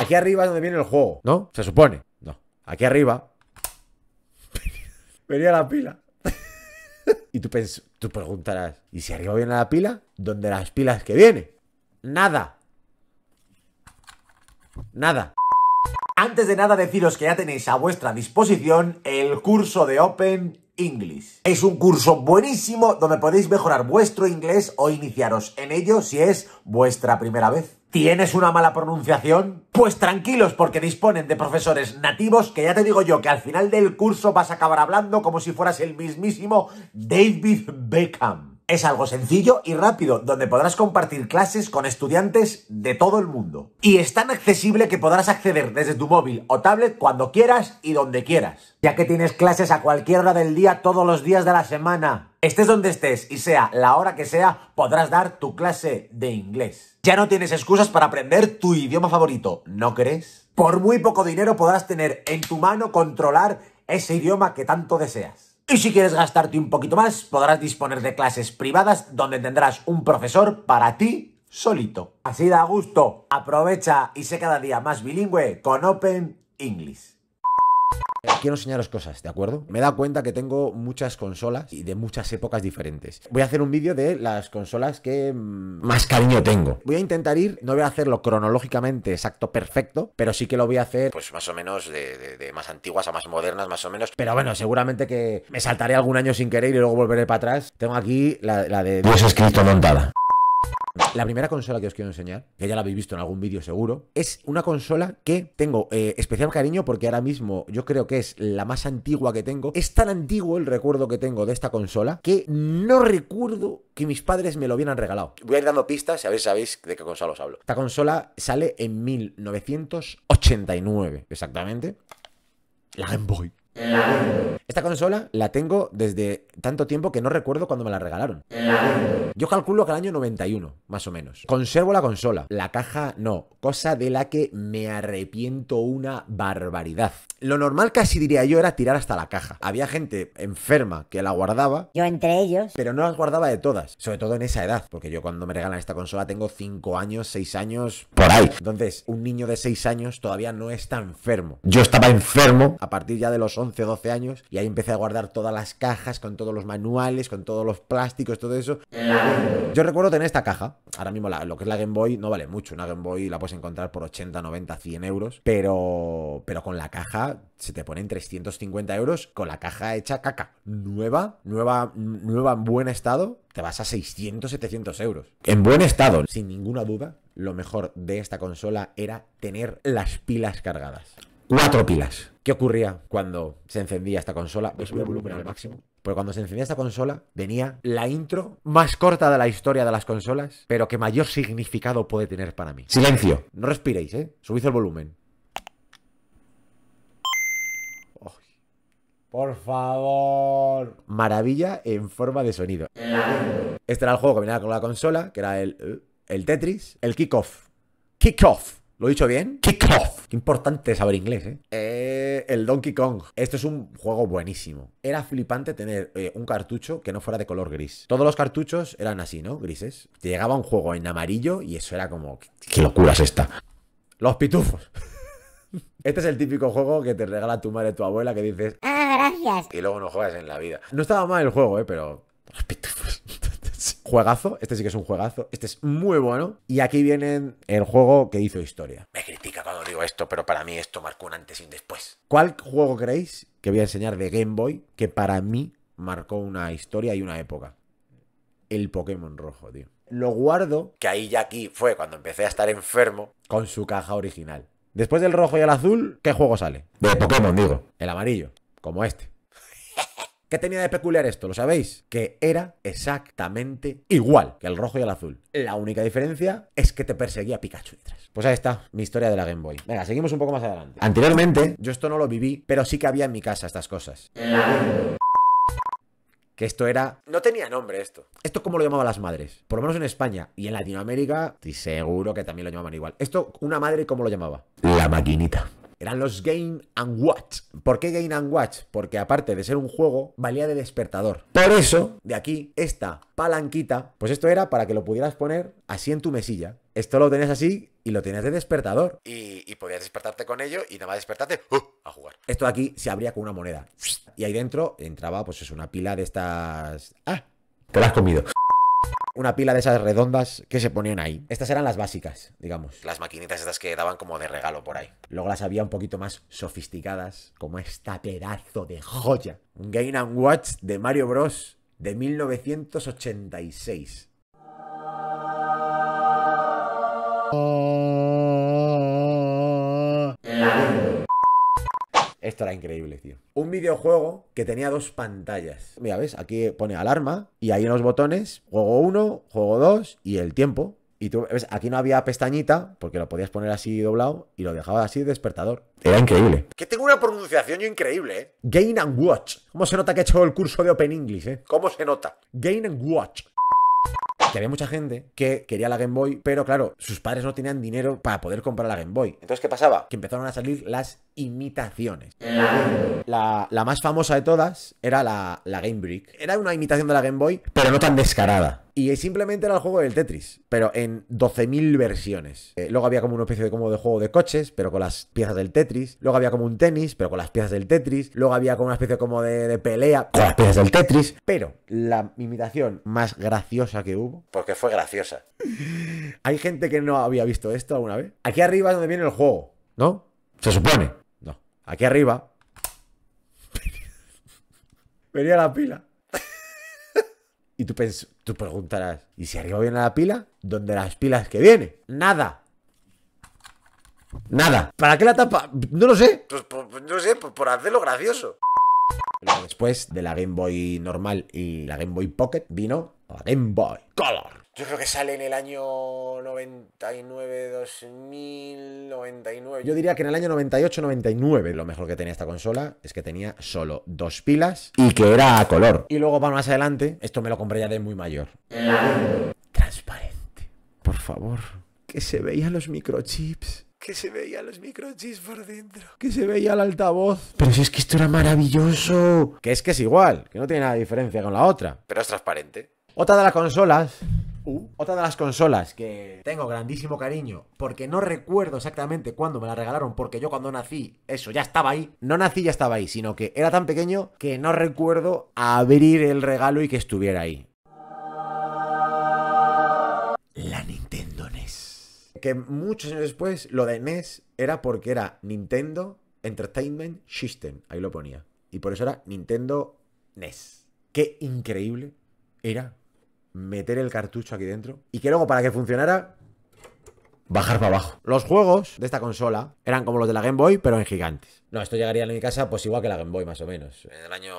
Aquí arriba es donde viene el juego, ¿no? Se supone. No. Aquí arriba. venía la pila. y tú, tú preguntarás, ¿y si arriba viene la pila? ¿Dónde las pilas que viene? Nada. Nada. Antes de nada deciros que ya tenéis a vuestra disposición el curso de Open English. Es un curso buenísimo donde podéis mejorar vuestro inglés o iniciaros en ello si es vuestra primera vez. ¿Tienes una mala pronunciación? Pues tranquilos porque disponen de profesores nativos que ya te digo yo que al final del curso vas a acabar hablando como si fueras el mismísimo David Beckham. Es algo sencillo y rápido, donde podrás compartir clases con estudiantes de todo el mundo. Y es tan accesible que podrás acceder desde tu móvil o tablet cuando quieras y donde quieras. Ya que tienes clases a cualquier hora del día todos los días de la semana. Estés donde estés y sea la hora que sea, podrás dar tu clase de inglés. Ya no tienes excusas para aprender tu idioma favorito, ¿no crees? Por muy poco dinero podrás tener en tu mano controlar ese idioma que tanto deseas. Y si quieres gastarte un poquito más, podrás disponer de clases privadas donde tendrás un profesor para ti solito. Así da gusto. Aprovecha y sé cada día más bilingüe con Open English. Quiero enseñaros cosas, ¿de acuerdo? Me he dado cuenta que tengo muchas consolas y de muchas épocas diferentes. Voy a hacer un vídeo de las consolas que mm, más cariño tengo. Voy a intentar ir, no voy a hacerlo cronológicamente exacto, perfecto, pero sí que lo voy a hacer pues más o menos de, más antiguas a más modernas, más o menos. Pero bueno, seguramente que me saltaré algún año sin querer y luego volveré para atrás. Tengo aquí la, la de Dios pues escrito montada. La primera consola que os quiero enseñar, que ya la habéis visto en algún vídeo seguro, es una consola que tengo eh, especial cariño porque ahora mismo yo creo que es la más antigua que tengo. Es tan antiguo el recuerdo que tengo de esta consola que no recuerdo que mis padres me lo hubieran regalado. Voy a ir dando pistas, a ver si sabéis de qué consola os hablo. Esta consola sale en 1989, exactamente. La Game Boy. Esta consola la tengo desde tanto tiempo que no recuerdo cuando me la regalaron. Yo calculo que el año 91, más o menos. Conservo la consola. La caja no. Cosa de la que me arrepiento una barbaridad. Lo normal casi diría yo era tirar hasta la caja. Había gente enferma que la guardaba. Yo entre ellos. Pero no las guardaba de todas. Sobre todo en esa edad. Porque yo cuando me regalan esta consola tengo 5 años, 6 años, por ahí. Entonces, un niño de 6 años todavía no está enfermo. Yo estaba enfermo a partir ya de los 11 11, 12 años, y ahí empecé a guardar todas las cajas con todos los manuales, con todos los plásticos, todo eso. Yo recuerdo tener esta caja, ahora mismo lo que es la Game Boy no vale mucho, una Game Boy la puedes encontrar por 80, 90, 100 euros, pero, pero con la caja se te ponen 350 euros con la caja hecha caca, nueva, nueva, nueva en buen estado, te vas a 600, 700 euros. En buen estado, sin ninguna duda, lo mejor de esta consola era tener las pilas cargadas cuatro pilas. ¿Qué ocurría cuando se encendía esta consola? Voy a subir el volumen al máximo. Porque cuando se encendía esta consola venía la intro más corta de la historia de las consolas, pero que mayor significado puede tener para mí. Silencio. No respiréis, ¿eh? Subid el volumen. por favor. Maravilla en forma de sonido. Este era el juego que con la consola, que era el, eh, el Tetris, el Kickoff. Kickoff. ¿Lo he dicho bien? Kick off. Qué importante saber inglés, ¿eh? ¿eh? El Donkey Kong. Esto es un juego buenísimo. Era flipante tener eh, un cartucho que no fuera de color gris. Todos los cartuchos eran así, ¿no? Grises. Te llegaba un juego en amarillo y eso era como... ¿Qué locura es esta? Los pitufos. Este es el típico juego que te regala tu madre, tu abuela, que dices... Ah, gracias. Y luego no juegas en la vida. No estaba mal el juego, ¿eh? Pero... Los pitufos. Juegazo, este sí que es un juegazo, este es muy bueno. Y aquí viene el juego que hizo historia. Me critica cuando digo esto, pero para mí esto marcó un antes y un después. ¿Cuál juego creéis que voy a enseñar de Game Boy que para mí marcó una historia y una época? El Pokémon rojo, tío. Lo guardo, que ahí ya aquí fue cuando empecé a estar enfermo, con su caja original. Después del rojo y el azul, ¿qué juego sale? De Pokémon, digo. El amarillo, como este. ¿Qué tenía de peculiar esto? ¿Lo sabéis? Que era exactamente igual que el rojo y el azul. La única diferencia es que te perseguía Pikachu detrás. Pues ahí está, mi historia de la Game Boy. Venga, seguimos un poco más adelante. Anteriormente, yo esto no lo viví, pero sí que había en mi casa estas cosas. Que esto era... No tenía nombre esto. ¿Esto cómo lo llamaban las madres? Por lo menos en España y en Latinoamérica, estoy seguro que también lo llamaban igual. ¿Esto una madre cómo lo llamaba? La maquinita. Eran los Game and Watch. ¿Por qué Game and Watch? Porque aparte de ser un juego, valía de despertador. Por eso, de aquí, esta palanquita, pues esto era para que lo pudieras poner así en tu mesilla. Esto lo tenías así y lo tenías de despertador. Y, podías despertarte con ello y nada más despertarte ¡uh! a jugar. Esto de aquí se abría con una moneda. Y ahí dentro entraba, pues es una pila de estas. ¡Ah! Te la has comido una pila de esas redondas que se ponían ahí. Estas eran las básicas, digamos. Las maquinitas estas que daban como de regalo por ahí. Luego las había un poquito más sofisticadas, como esta pedazo de joya. Un Game Watch de Mario Bros. de 1986. Esto era increíble, tío. Un videojuego que tenía dos pantallas. Mira, ¿ves? Aquí pone alarma y hay unos botones, juego 1, juego 2 y el tiempo. Y tú, ¿ves? Aquí no había pestañita porque lo podías poner así doblado y lo dejaba así despertador. Era increíble. Que tengo una pronunciación yo increíble, ¿eh? Gain and Watch. ¿Cómo se nota que he hecho el curso de Open English, eh? ¿Cómo se nota? Gain and Watch que había mucha gente que quería la Game Boy, pero claro, sus padres no tenían dinero para poder comprar la Game Boy. Entonces, ¿qué pasaba? Que empezaron a salir las imitaciones. La, más famosa de todas era la, la Game Brick. Era una imitación de la Game Boy, pero no tan descarada. Y simplemente era el juego del Tetris, pero en 12.000 versiones. Eh, luego había como una especie de, de juego de coches, pero con las piezas del Tetris. Luego había como un tenis, pero con las piezas del Tetris. Luego había como una especie como de, de pelea con las piezas del Tetris. Pero la imitación más graciosa que hubo, porque fue graciosa. Hay gente que no había visto esto alguna vez. Aquí arriba es donde viene el juego, ¿no? Se supone aquí arriba, venía la pila. y tú, tú preguntarás, ¿y si arriba viene la pila? ¿Dónde las pilas que viene? Nada. Nada. ¿Para qué la tapa? No lo sé. Pues, por, pues, pues, no sé, por, pues, por hacerlo gracioso. después de la Game Boy normal y la Game Boy Pocket vino la Game Boy Color. Yo creo que sale en el año 99, 2000, 99. Yo diría que en el año 98, 99 lo mejor que tenía esta consola es que tenía solo dos pilas y que era a color. Y luego para más adelante, esto me lo compré ya de muy mayor. Transparente. Por favor, que se veían los microchips. Que se veían los microchips por dentro. Que se veía el altavoz. Pero si es que esto era maravilloso. Que es que es igual, que no tiene nada de diferencia con la otra. Pero es transparente. Otra de las consolas Uh. Otra de las consolas que tengo grandísimo cariño, porque no recuerdo exactamente cuándo me la regalaron, porque yo cuando nací, eso ya estaba ahí. No nací, ya estaba ahí, sino que era tan pequeño que no recuerdo abrir el regalo y que estuviera ahí. La Nintendo NES. Que muchos años después, lo de NES era porque era Nintendo Entertainment System. Ahí lo ponía. Y por eso era Nintendo NES. Qué increíble era meter el cartucho aquí dentro y que luego para que funcionara bajar para abajo. Los juegos de esta consola eran como los de la Game Boy, pero en gigantes. No, esto llegaría a mi casa pues igual que la Game Boy, más o menos. En el año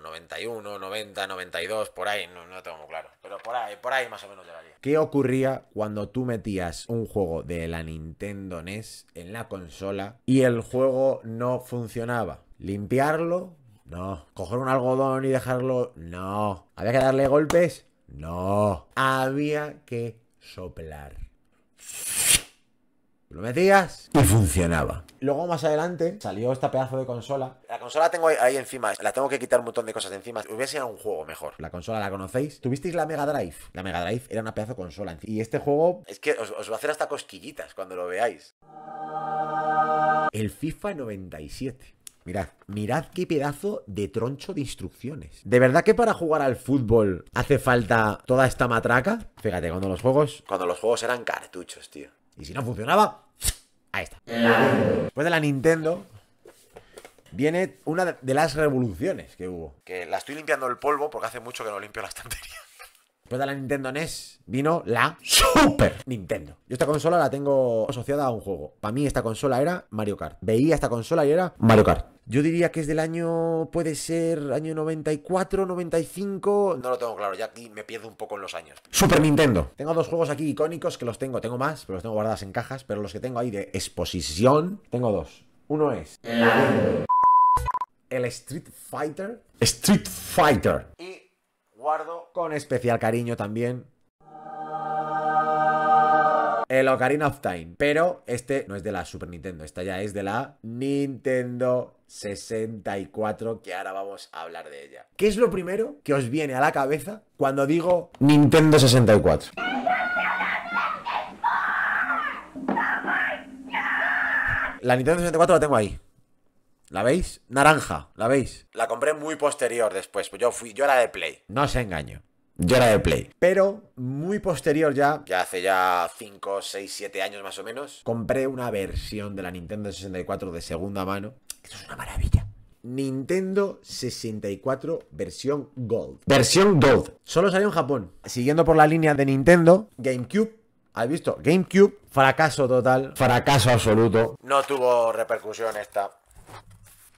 91, 90, 92, por ahí, no, no tengo muy claro. Pero por ahí, por ahí más o menos llegaría. ¿Qué ocurría cuando tú metías un juego de la Nintendo NES en la consola y el juego no funcionaba? ¿Limpiarlo? No. ¿Coger un algodón y dejarlo? No. ¿Había que darle golpes? No, había que soplar. Lo metías y funcionaba. Luego más adelante salió esta pedazo de consola. La consola tengo ahí encima, la tengo que quitar un montón de cosas encima. Hubiese sido un juego mejor. La consola la conocéis. ¿Tuvisteis la Mega Drive? La Mega Drive era una pedazo de consola. Y este juego es que os va a hacer hasta cosquillitas cuando lo veáis. El FIFA 97. Mirad, mirad qué pedazo de troncho de instrucciones. ¿De verdad que para jugar al fútbol hace falta toda esta matraca? Fíjate, cuando los juegos... Cuando los juegos eran cartuchos, tío. Y si no funcionaba... Ahí está. Después de la Nintendo, viene una de las revoluciones que hubo. Que la estoy limpiando el polvo porque hace mucho que no limpio la estantería. Después de la Nintendo NES vino la Super Nintendo. Yo esta consola la tengo asociada a un juego. Para mí esta consola era Mario Kart. Veía esta consola y era Mario Kart. Yo diría que es del año, puede ser año 94, 95. No lo tengo claro, ya aquí me pierdo un poco en los años. Super Nintendo. Tengo dos juegos aquí icónicos que los tengo. Tengo más, pero los tengo guardados en cajas. Pero los que tengo ahí de exposición, tengo dos. Uno es... El Street Fighter. Street Fighter. Y guardo con especial cariño también el Ocarina of Time. Pero este no es de la Super Nintendo, esta ya es de la Nintendo 64, que ahora vamos a hablar de ella. ¿Qué es lo primero que os viene a la cabeza cuando digo Nintendo 64? La Nintendo 64 la tengo ahí. ¿La veis? Naranja, ¿la veis? La compré muy posterior después, pues yo fui, yo era de Play. No os engaño yo era de Play. Pero muy posterior ya, ya hace ya 5, 6, 7 años más o menos, compré una versión de la Nintendo 64 de segunda mano. Esto es una maravilla. Nintendo 64 versión Gold. Versión Gold. Solo salió en Japón. Siguiendo por la línea de Nintendo, GameCube ¿Has visto? GameCube, fracaso total. Fracaso absoluto. No tuvo repercusión esta.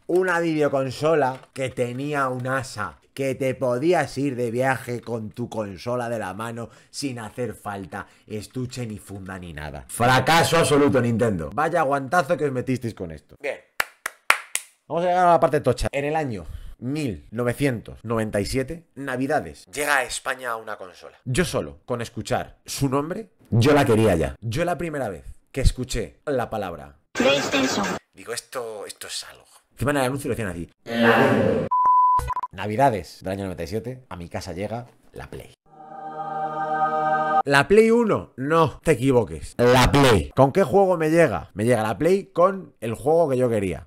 Una videoconsola que tenía un asa que te podías ir de viaje con tu consola de la mano sin hacer falta estuche ni funda ni nada. Fracaso absoluto Nintendo. Vaya aguantazo que os metisteis con esto. Bien. Vamos a llegar a la parte tocha. En el año 1997, Navidades, llega a España una consola. Yo solo, con escuchar su nombre, yo la quería ya. Yo la primera vez que escuché la palabra PlayStation. Digo, esto, esto es algo. Encima en el y lo decían así. Navidades del año 97, a mi casa llega la Play. La Play 1, no te equivoques. La Play. ¿Con qué juego me llega? Me llega la Play con el juego que yo quería.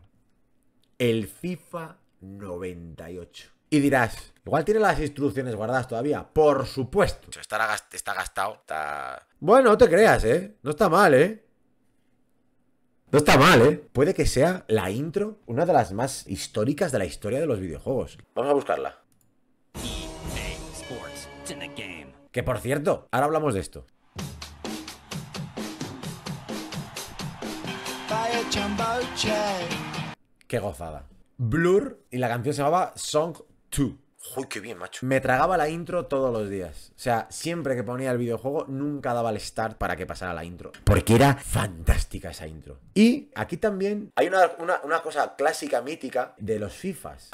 El FIFA 98. Y dirás, igual tiene las instrucciones guardadas todavía. Por supuesto. Está, está gastado. Está... Bueno, no te creas, ¿eh? No está mal, ¿eh? No está mal, ¿eh? Puede que sea la intro, una de las más históricas de la historia de los videojuegos. Vamos a buscarla. Que por cierto, ahora hablamos de esto. Qué gozada. Blur y la canción se llamaba Song 2. Uy, qué bien, macho. Me tragaba la intro todos los días. O sea, siempre que ponía el videojuego, nunca daba el start para que pasara la intro. Porque era fantástica esa intro. Y aquí también hay una, cosa clásica, mítica, de los FIFAs.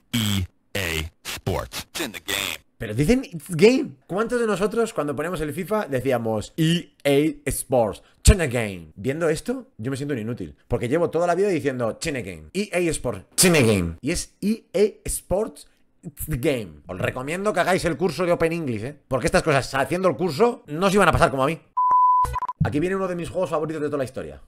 EA Sports. It's in the game. Pero dicen Game. ¿Cuántos de nosotros cuando ponemos el FIFA decíamos EA Sports, China Game? Viendo esto, yo me siento un inútil. Porque llevo toda la vida diciendo China Game, EA Sports, China Game. Y es EA Sports the game. Os recomiendo que hagáis el curso de Open English, ¿eh? Porque estas cosas, haciendo el curso, no se iban a pasar como a mí. Aquí viene uno de mis juegos favoritos de toda la historia.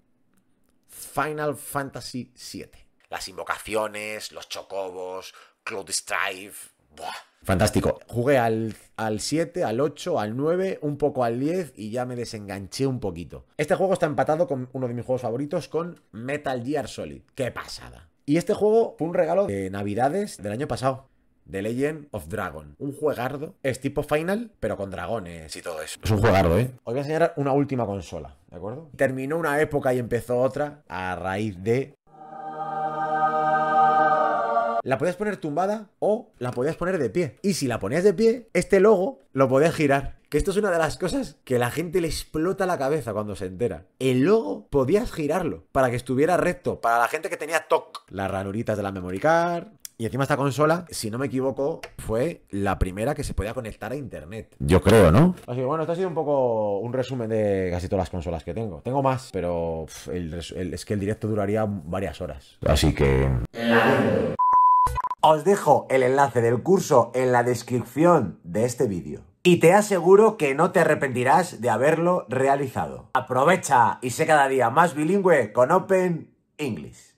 Final Fantasy VII. Las invocaciones, los chocobos, Cloud Strife... Fantástico. Jugué al, al 7, al 8, al 9, un poco al 10 y ya me desenganché un poquito. Este juego está empatado con uno de mis juegos favoritos, con Metal Gear Solid. ¡Qué pasada! Y este juego fue un regalo de Navidades del año pasado. The Legend of Dragon. Un juegardo. Es tipo Final, pero con dragones y todo eso. Es un juegardo, ¿eh? Os voy a enseñar una última consola, ¿de acuerdo? Terminó una época y empezó otra a raíz de la podías poner tumbada o la podías poner de pie. Y si la ponías de pie, este logo lo podías girar. Que esto es una de las cosas que la gente le explota la cabeza cuando se entera. El logo podías girarlo para que estuviera recto, para la gente que tenía TOC. Las ranuritas de la memory card, y encima esta consola, si no me equivoco, fue la primera que se podía conectar a internet. Yo creo, ¿no? Así que bueno, esto ha sido un poco un resumen de casi todas las consolas que tengo. Tengo más, pero es que el directo duraría varias horas. Así que... Os dejo el enlace del curso en la descripción de este vídeo. Y te aseguro que no te arrepentirás de haberlo realizado. Aprovecha y sé cada día más bilingüe con Open English.